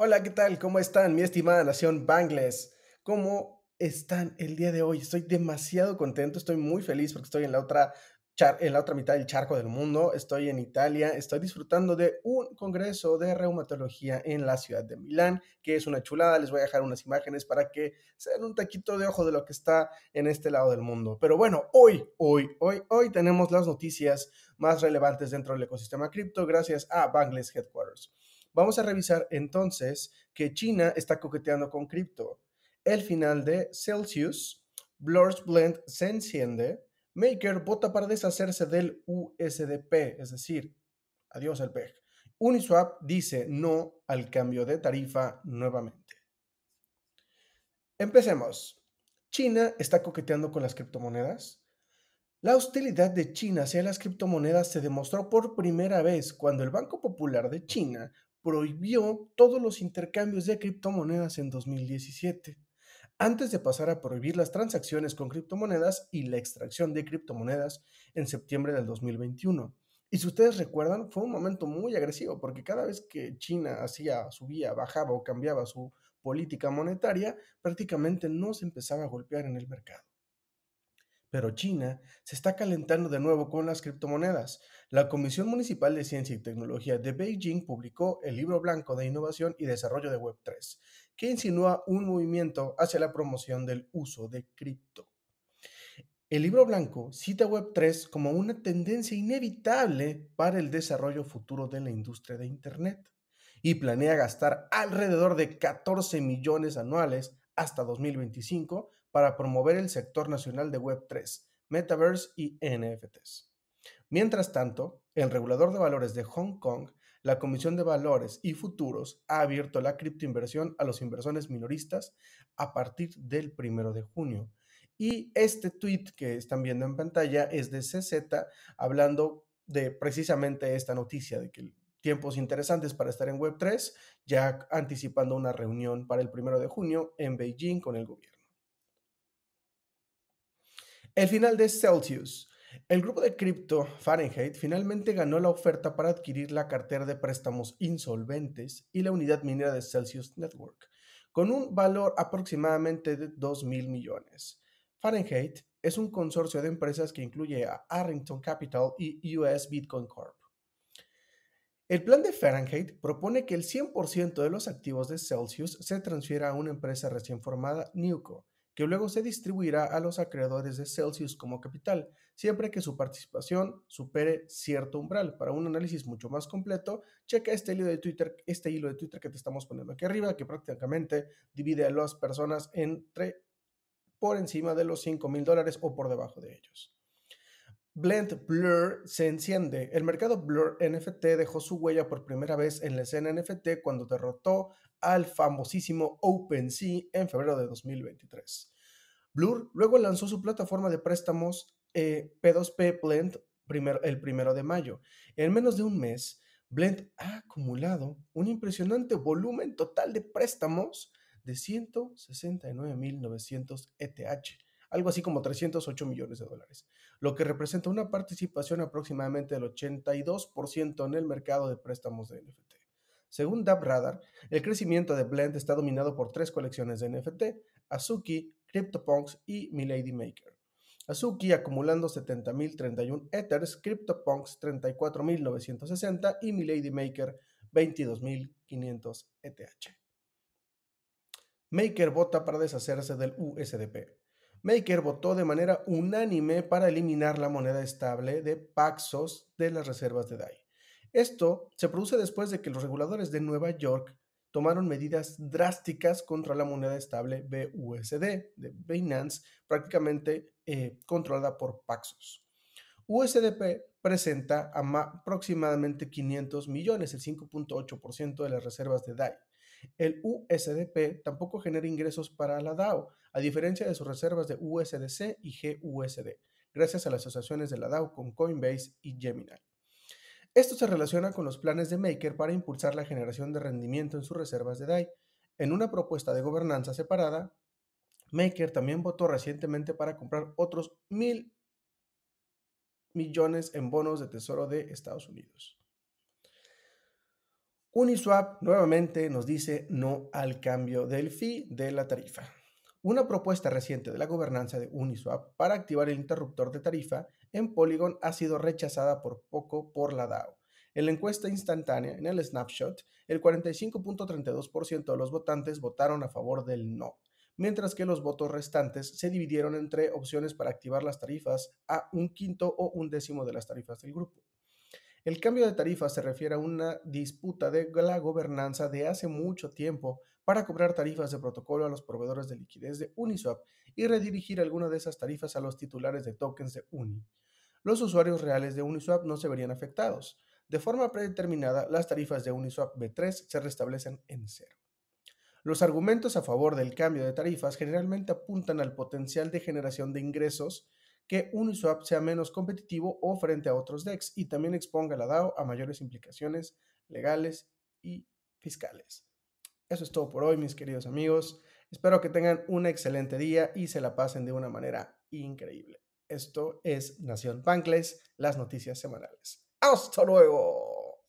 Hola, ¿qué tal? ¿Cómo están, mi estimada nación Bangles? ¿Cómo están el día de hoy? Estoy demasiado contento, estoy muy feliz porque estoy en la otra, en la otra mitad del charco del mundo, estoy en Italia, estoy disfrutando de un congreso de reumatología en la ciudad de Milán, que es una chulada, les voy a dejar unas imágenes para que se den un taquito de ojo de lo que está en este lado del mundo. Pero bueno, hoy, hoy, hoy, hoy tenemos las noticias más relevantes dentro del ecosistema cripto gracias a Bangles Headquarters. Vamos a revisar entonces que China está coqueteando con cripto. El final de Celsius, Blur's Blend se enciende, Maker vota para deshacerse del USDP, es decir, adiós al PEG. Uniswap dice no al cambio de tarifa nuevamente. Empecemos. China está coqueteando con las criptomonedas. La hostilidad de China hacia las criptomonedas se demostró por primera vez cuando el Banco Popular de China prohibió todos los intercambios de criptomonedas en 2017, antes de pasar a prohibir las transacciones con criptomonedas y la extracción de criptomonedas en septiembre del 2021. Y si ustedes recuerdan, fue un momento muy agresivo, porque cada vez que China hacía, subía, bajaba o cambiaba su política monetaria, prácticamente no se empezaba a golpear en el mercado. Pero China se está calentando de nuevo con las criptomonedas. La Comisión Municipal de Ciencia y Tecnología de Beijing publicó el libro blanco de innovación y desarrollo de Web3, que insinúa un movimiento hacia la promoción del uso de cripto. El libro blanco cita Web3 como una tendencia inevitable para el desarrollo futuro de la industria de Internet y planea gastar alrededor de 14 millones anuales hasta 2025 para promover el sector nacional de Web3, Metaverse y NFTs. Mientras tanto, el regulador de valores de Hong Kong, la Comisión de Valores y Futuros, ha abierto la criptoinversión a los inversores minoristas a partir del 1 de junio. Y este tweet que están viendo en pantalla es de CZ hablando de precisamente esta noticia de que tiempos interesantes para estar en Web3, ya anticipando una reunión para el 1 de junio en Beijing con el gobierno. El final de Celsius. El grupo de cripto Fahrenheit finalmente ganó la oferta para adquirir la cartera de préstamos insolventes y la unidad minera de Celsius Network, con un valor aproximadamente de 2 mil millones. Fahrenheit es un consorcio de empresas que incluye a Arrington Capital y US Bitcoin Corp. El plan de Fahrenheit propone que el 100% de los activos de Celsius se transfiera a una empresa recién formada, Newco, que luego se distribuirá a los acreedores de Celsius como capital, siempre que su participación supere cierto umbral. Para un análisis mucho más completo, checa este hilo de Twitter, este hilo de Twitter que te estamos poniendo aquí arriba, que prácticamente divide a las personas entre por encima de los $5,000 mil dólares o por debajo de ellos. Blend Blur se enciende. El mercado Blur NFT dejó su huella por primera vez en la escena NFT cuando derrotó al famosísimo OpenSea en febrero de 2023. Blur luego lanzó su plataforma de préstamos P2P eh, Blend primero el primero de mayo. En menos de un mes, Blend ha acumulado un impresionante volumen total de préstamos de 169.900 ETH, algo así como 308 millones de dólares, lo que representa una participación aproximadamente del 82% en el mercado de préstamos de NFT. Según DabRadar, el crecimiento de Blend está dominado por tres colecciones de NFT, Azuki, CryptoPunks y Milady Maker. Azuki acumulando 70.031 Ethers, CryptoPunks 34.960 y Milady Maker 22.500 ETH. Maker vota para deshacerse del USDP. Maker votó de manera unánime para eliminar la moneda estable de Paxos de las reservas de DAI. Esto se produce después de que los reguladores de Nueva York tomaron medidas drásticas contra la moneda estable BUSD de Binance, prácticamente eh, controlada por Paxos. USDP presenta aproximadamente 500 millones, el 5.8% de las reservas de DAI. El USDP tampoco genera ingresos para la DAO, a diferencia de sus reservas de USDC y GUSD, gracias a las asociaciones de la DAO con Coinbase y Gemini. Esto se relaciona con los planes de Maker para impulsar la generación de rendimiento en sus reservas de DAI. En una propuesta de gobernanza separada, Maker también votó recientemente para comprar otros mil millones en bonos de tesoro de Estados Unidos. Uniswap nuevamente nos dice no al cambio del fee de la tarifa una propuesta reciente de la gobernanza de Uniswap para activar el interruptor de tarifa en Polygon ha sido rechazada por poco por la DAO. En la encuesta instantánea, en el snapshot, el 45.32% de los votantes votaron a favor del no, mientras que los votos restantes se dividieron entre opciones para activar las tarifas a un quinto o un décimo de las tarifas del grupo. El cambio de tarifas se refiere a una disputa de la gobernanza de hace mucho tiempo para cobrar tarifas de protocolo a los proveedores de liquidez de Uniswap y redirigir alguna de esas tarifas a los titulares de tokens de Uni. Los usuarios reales de Uniswap no se verían afectados. De forma predeterminada, las tarifas de Uniswap B3 se restablecen en cero. Los argumentos a favor del cambio de tarifas generalmente apuntan al potencial de generación de ingresos que Uniswap sea menos competitivo o frente a otros DEX y también exponga la DAO a mayores implicaciones legales y fiscales. Eso es todo por hoy, mis queridos amigos. Espero que tengan un excelente día y se la pasen de una manera increíble. Esto es Nación Pancles, las noticias semanales. ¡Hasta luego!